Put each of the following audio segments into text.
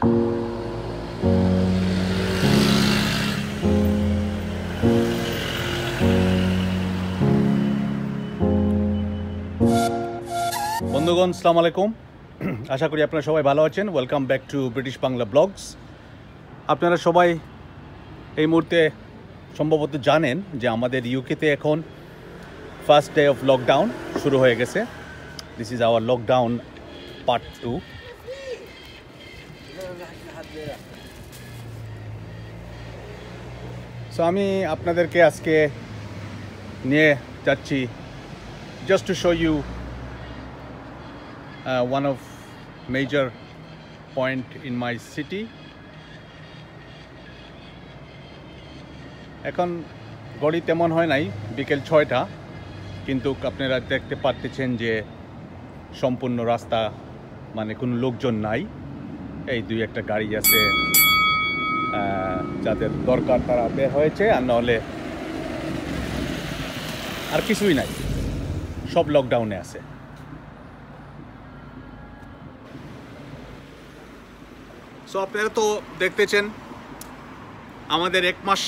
বন্ধুগণ সালাম আলাইকুম আশা করি আপনারা সবাই ভালো আছেন welcome back to British Bangla vlogs আপনারা সবাই এই মুহূর্তে সম্ভবত জানেন যে আমাদের ইউকেতে এখন ফার্স্ট ডে অফ লকডাউন শুরু হয়ে গেছে this is our lockdown part two so আমি আপনাদেরকে আজকে নিয়ে যাচ্ছি just to show you one of major point in my city এখন গড়ি তেমন হয় নাই বিকেল ছয়টা কিন্তু আপনারা দেখতে পারতেছেন যে সম্পূর্ণ রাস্তা মানে কোনো লোকজন নাই এই দুই একটা গাড়ি আছে যাদের দরকার তারা বের হয়েছে আর নাহলে আর কিছুই নাই সব লকডাউনে আছে সো আপনারা তো দেখতেছেন আমাদের এক মাস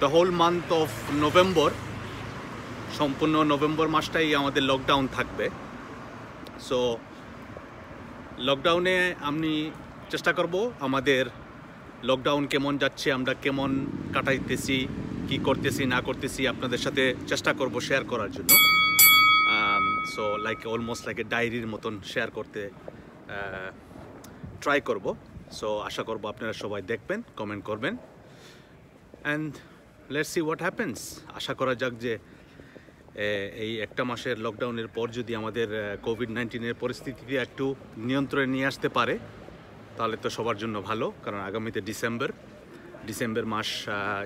the whole month of November সম্পূর্ণ নভেম্বর মাসটাই আমাদের লকডাউন থাকবে সো লকডাউনে আমি চেষ্টা করব আমাদের লকডাউন কেমন যাচ্ছে আমরা কেমন কাটাইতেছি কি করতেছি না করতেছি আপনাদের সাথে চেষ্টা করব শেয়ার করার জন্য সো লাইক অলমোস্ট লাইক ডায়েরির মতন শেয়ার করতে ট্রাই uh, করব সো আশা করব আপনারা সবাই দেখবেন কমেন্ট করবেন and let's see what happens আশা করা যাক যে এই একটা মাসের লকডাউনের পর যদি আমাদের কোভিড নাইন্টিনের পরিস্থিতিতে একটু নিয়ন্ত্রণে নিয়ে আসতে পারে তাহলে তো সবার জন্য ভালো কারণ আগামীতে ডিসেম্বর ডিসেম্বর মাস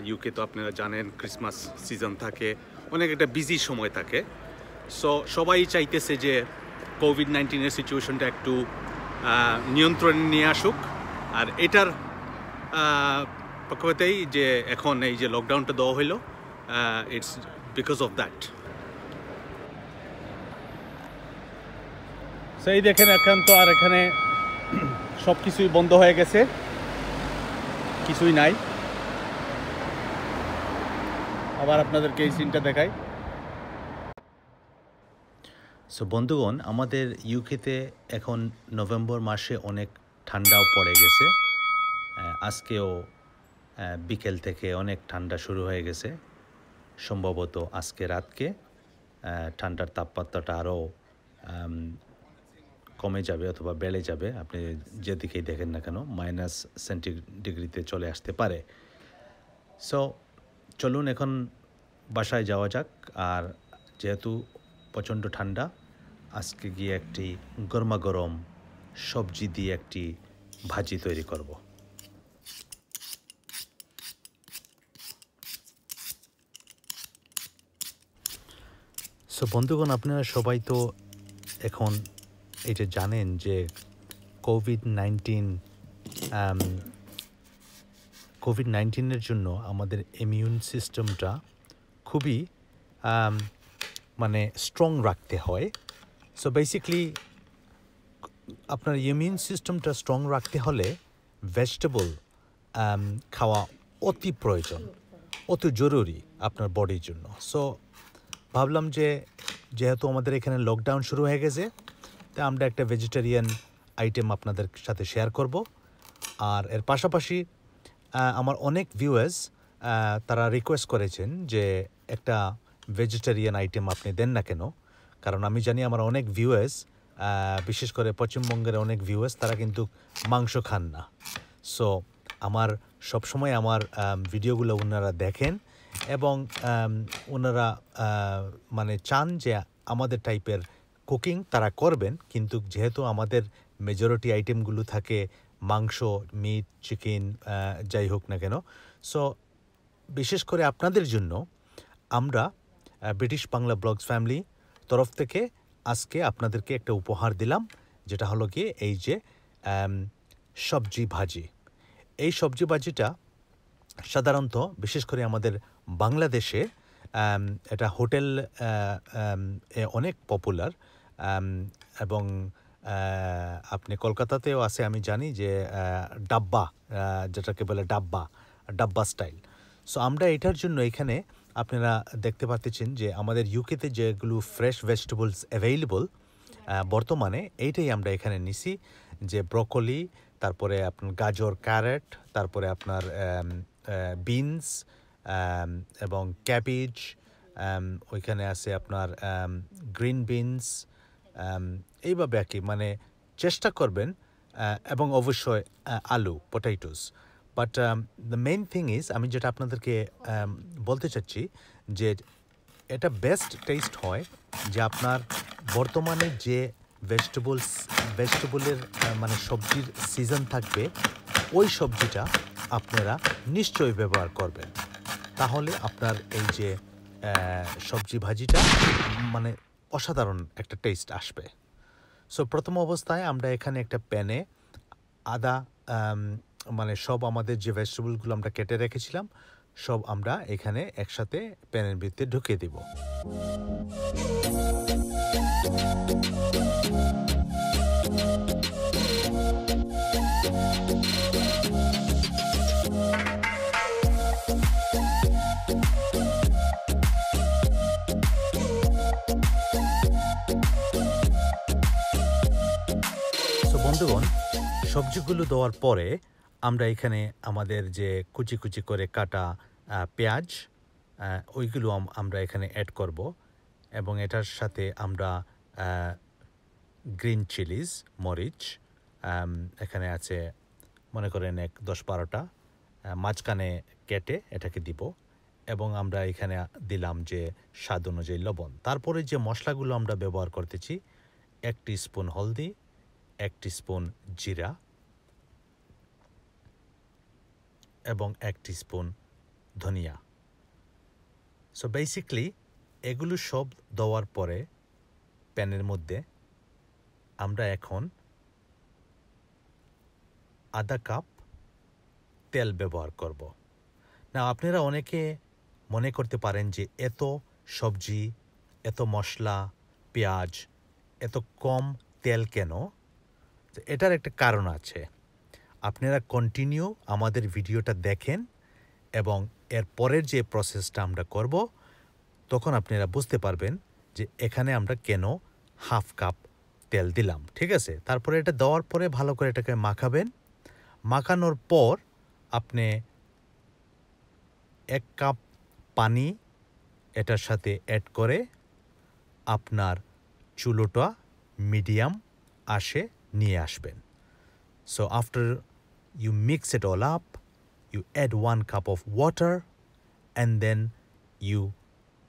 ইউকে তো আপনারা জানেন ক্রিসমাস সিজন থাকে অনেক একটা বিজি সময় থাকে সো সবাই চাইতেছে যে কোভিড নাইন্টিনের সিচুয়েশনটা একটু নিয়ন্ত্রণে নিয়ে আসুক আর এটার পক্ষতেই যে এখন এই যে লকডাউনটা দেওয়া হইলো ইটস বিকজ অফ দ্যাট সেই দেখেন এখন তো আর এখানে সব কিছুই বন্ধ হয়ে গেছে কিছুই নাই আবার আপনাদেরকে এই সিনটা দেখাই সো বন্ধুগণ আমাদের ইউকেতে এখন নভেম্বর মাসে অনেক ঠান্ডাও পড়ে গেছে আজকেও বিকেল থেকে অনেক ঠান্ডা শুরু হয়ে গেছে সম্ভবত আজকে রাতকে ঠান্ডার তাপমাত্রাটা আরও কমে যাবে অথবা বেড়ে যাবে আপনি যেদিকেই দেখেন না কেন মাইনাস সেন্টি ডিগ্রিতে চলে আসতে পারে সো চলুন এখন বাসায় যাওয়া যাক আর যেহেতু প্রচণ্ড ঠান্ডা আজকে গিয়ে একটি গরমা গরম সবজি দিয়ে একটি ভাজি তৈরি করব সো বন্ধুগণ আপনারা সবাই তো এখন এই যে জানেন যে কোভিড নাইন্টিন কোভিড নাইন্টিনের জন্য আমাদের ইমিউন সিস্টেমটা খুবই um, মানে স্ট্রং রাখতে হয় সো বেসিকলি আপনার ইমিউন সিস্টেমটা স্ট্রং রাখতে হলে ভেজিটেবল um, খাওয়া অতি প্রয়োজন অতি জরুরি আপনার বডির জন্য সো ভাবলাম যে যেহেতু আমাদের এখানে লকডাউন শুরু হয়ে গেছে তা আমরা একটা ভেজিটেরিয়ান আইটেম আপনাদের সাথে শেয়ার করব আর এর পাশাপাশি আমার অনেক ভিউয়ার্স তারা রিকোয়েস্ট করেছেন যে একটা ভেজিটেরিয়ান আইটেম আপনি দেন না কেন কারণ আমি জানি আমার অনেক ভিউয়ার্স বিশেষ করে পশ্চিমবঙ্গের অনেক ভিউয়ার্স তারা কিন্তু মাংস খান না সো আমার সবসময় আমার ভিডিওগুলো ওনারা দেখেন এবং ওনারা মানে চান যে আমাদের টাইপের কুকিং তারা করবেন কিন্তু যেহেতু আমাদের মেজরিটি আইটেমগুলো থাকে মাংস মিট চিকেন যাই হোক না কেন সো বিশেষ করে আপনাদের জন্য আমরা ব্রিটিশ বাংলা ব্লগস ফ্যামিলি তরফ থেকে আজকে আপনাদেরকে একটা উপহার দিলাম যেটা হলো গিয়ে এই যে সবজি ভাজি এই সবজি ভাজিটা সাধারণত বিশেষ করে আমাদের বাংলাদেশে এটা হোটেল অনেক পপুলার এবং আপনি কলকাতাতেও আছে আমি জানি যে ডাব্বা যেটাকে বলে ডাব্বা ডাব্বা স্টাইল সো আমরা এটার জন্য এখানে আপনারা দেখতে পাচ্ছেন যে আমাদের ইউকেতে যেগুলো ফ্রেশ ভেজিটেবলস অ্যাভেইলেবল বর্তমানে এইটাই আমরা এখানে নিছি যে ব্রকলি তারপরে আপনার গাজর ক্যারেট তারপরে আপনার বিনস এবং ক্যাবেজ ওইখানে আছে আপনার গ্রিন বিনস এইভাবে আর কি মানে চেষ্টা করবেন এবং অবশ্যই আলু potatoes but the main thing is আমি যেটা আপনাদেরকে বলতে চাচ্ছি যে এটা বেস্ট টেস্ট হয় যে আপনার বর্তমানে যে ভেজিটেবলস ভেজিটেবলের মানে সবজির সিজন থাকবে ওই সবজিটা আপনারা নিশ্চয়ই ব্যবহার করবেন তাহলে আপনার এই যে সবজি ভাজিটা মানে অসাধারণ একটা টেস্ট আসবে সো প্রথম অবস্থায় আমরা এখানে একটা প্যানে আদা মানে সব আমাদের যে ভেজিটেবলগুলো আমরা কেটে রেখেছিলাম সব আমরা এখানে একসাথে প্যানের ভিতরে ঢুকিয়ে দেব সবজিগুলো দেওয়ার পরে আমরা এখানে আমাদের যে কুচি কুচি করে কাটা পেঁয়াজ ওইগুলো আমরা এখানে অ্যাড করব এবং এটার সাথে আমরা গ্রিন চিলিজ মরিচ এখানে আছে মনে করেন এক দশ বারোটা মাঝখানে কেটে এটাকে দিব এবং আমরা এখানে দিলাম যে স্বাদ অনুযায়ী লবণ তারপরে যে মশলাগুলো আমরা ব্যবহার করতেছি এক স্পুন হলদি এক স্পুন জিরা এবং এক স্পুন ধনিয়া সো বেসিকলি এগুলো সব দেওয়ার পরে প্যানের মধ্যে আমরা এখন আধা কাপ তেল ব্যবহার করব না আপনারা অনেকে মনে করতে পারেন যে এত সবজি এত মশলা পেঁয়াজ এত কম তেল কেন এটার একটা কারণ আছে আপনারা কন্টিনিউ আমাদের ভিডিওটা দেখেন এবং এর পরের যে প্রসেসটা আমরা করব তখন আপনারা বুঝতে পারবেন যে এখানে আমরা কেন হাফ কাপ তেল দিলাম ঠিক আছে তারপরে এটা দেওয়ার পরে ভালো করে এটাকে মাখাবেন মাখানোর পর আপনি এক কাপ পানি এটার সাথে অ্যাড করে আপনার চুলোটা মিডিয়াম আসে নিয়ে আসবেন so after you mix it all up, you add one cup of water, and then you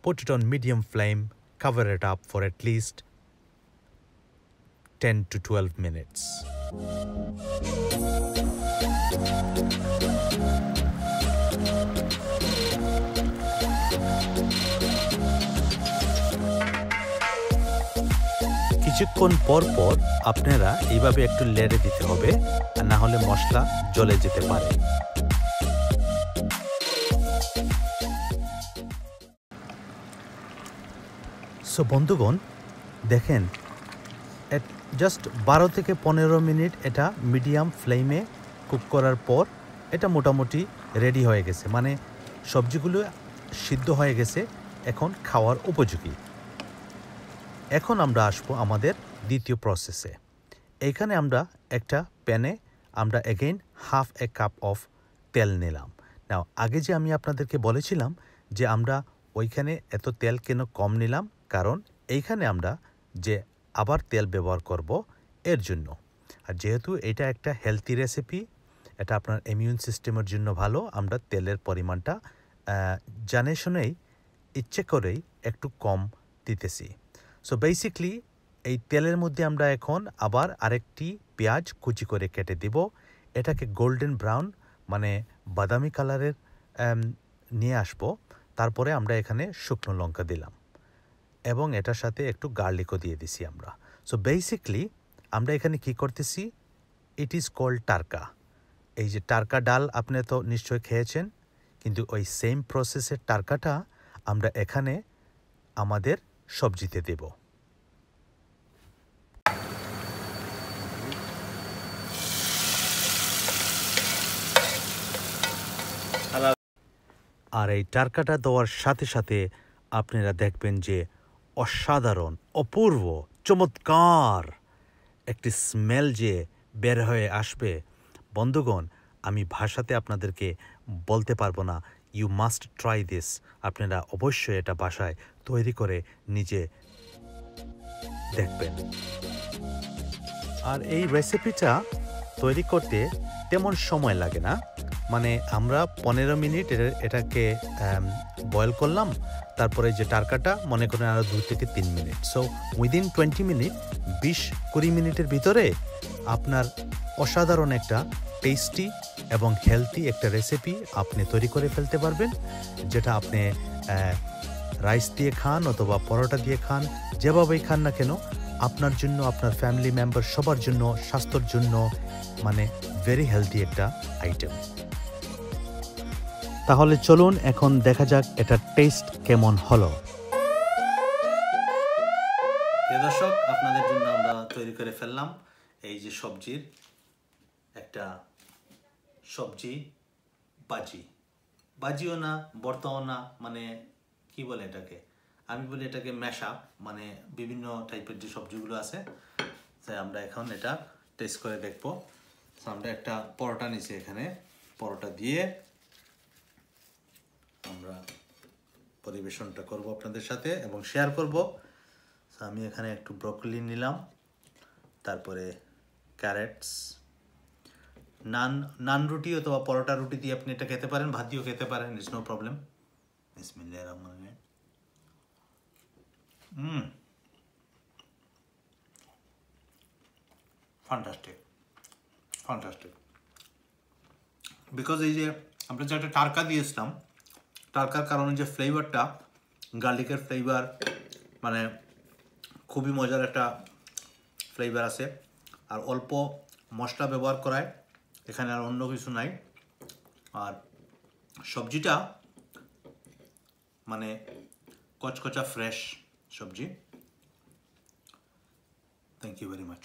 put it on medium flame, cover it up for at least 10 to 12 minutes. কিছুক্ষণ পর পর আপনারা এইভাবে একটু লেড়ে দিতে হবে না হলে মশলা জ্বলে যেতে পারে সো বন্ধুগণ দেখেন জাস্ট বারো থেকে পনেরো মিনিট এটা মিডিয়াম ফ্লেমে কুক করার পর এটা মোটামুটি রেডি হয়ে গেছে মানে সবজিগুলো সিদ্ধ হয়ে গেছে এখন খাওয়ার উপযোগী এখন আমরা আসবো আমাদের দ্বিতীয় প্রসেসে এখানে আমরা একটা প্যানে আমরা again half a cup of তেল নিলাম নাও আগে যে আমি আপনাদেরকে বলেছিলাম যে আমরা ওইখানে এত তেল কেন কম নিলাম কারণ এইখানে আমরা যে আবার তেল ব্যবহার করব এর জন্য আর যেহেতু এটা একটা হেলথি রেসিপি এটা আপনার ইমিউন সিস্টেমের জন্য ভালো আমরা তেলের পরিমাণটা জানে শুনেই ইচ্ছে করেই একটু কম দিতেছি সো বেসিকলি এই তেলের মধ্যে আমরা এখন আবার আরেকটি পেঁয়াজ কুচি করে কেটে দিব এটাকে গোল্ডেন ব্রাউন মানে বাদামি কালারের নিয়ে আসবো তারপরে আমরা এখানে শুকনো লঙ্কা দিলাম এবং এটার সাথে একটু গার্লিকও দিয়ে দিছি আমরা সো বেসিকলি আমরা এখানে কি করতেছি ইট ইজ কল্ড টার্কা এই যে টার্কা ডাল আপনি তো নিশ্চয় খেয়েছেন কিন্তু ওই সেম প্রসেসের টার্কাটা আমরা এখানে আমাদের সবজিতে দেবো আর এই টার্কাটা দেওয়ার সাথে সাথে আপনারা দেখবেন যে অসাধারণ অপূর্ব চমৎকার একটি স্মেল যে বের হয়ে আসবে বন্ধুগণ আমি ভাষাতে আপনাদেরকে বলতে পারবো না ইউ মাস্ট ট্রাই দিস আপনারা অবশ্যই এটা বাসায় তৈরি করে নিজে দেখবেন আর এই রেসিপিটা তৈরি করতে তেমন সময় লাগে না মানে আমরা পনেরো মিনিট এটাকে বয়েল করলাম তারপরে যে টার্কাটা মনে করেন আরও দু থেকে তিন minute so within twenty minute বিশ কুড়ি মিনিটের ভিতরে আপনার অসাধারণ একটা টেস্টি এবং হেলদি একটা রেসিপি আপনি তৈরি করে ফেলতে পারবেন যেটা আপনি রাইস দিয়ে খান অথবা পরোটা দিয়ে খান যেভাবেই খান না কেন আপনার জন্য আপনার ফ্যামিলি মেম্বার সবার জন্য স্বাস্থ্যর জন্য মানে ভেরি হেলদি একটা আইটেম তাহলে চলুন এখন দেখা যাক এটা টেস্ট কেমন হলো দর্শক আপনাদের জন্য আমরা তৈরি করে ফেললাম এই যে সবজির একটা সবজি বাজি বাজিও না বর্তাও না মানে কি বলে এটাকে আমি বলি এটাকে মেশা মানে বিভিন্ন টাইপের যে সবজিগুলো আছে তাই আমরা এখন এটা টেস্ট করে দেখব আমরা একটা পরোটা নিছি এখানে পরোটা দিয়ে আমরা পরিবেশনটা করব আপনাদের সাথে এবং শেয়ার করব আমি এখানে একটু ব্রকলি নিলাম তারপরে ক্যারেটস নান নান রুটি অথবা পরোটা রুটি দিয়ে আপনি এটা খেতে পারেন ভাত দিয়েও খেতে পারেন ইটস নো প্রবলেম ইসমিল্লা রহমান হুম ফ্যান্টাস্টিক ফ্যান্টাস্টিক বিকজ এই যে আমরা যে একটা টার্কা দিয়েছিলাম তারকার কারণে যে ফ্লেভারটা গার্লিকের ফ্লেভার মানে খুবই মজার একটা ফ্লেভার আছে আর অল্প মশলা ব্যবহার করায় এখানে আর অন্য কিছু নাই আর সবজিটা মানে কচকচা ফ্রেশ সবজি থ্যাংক ইউ ভেরি মাচ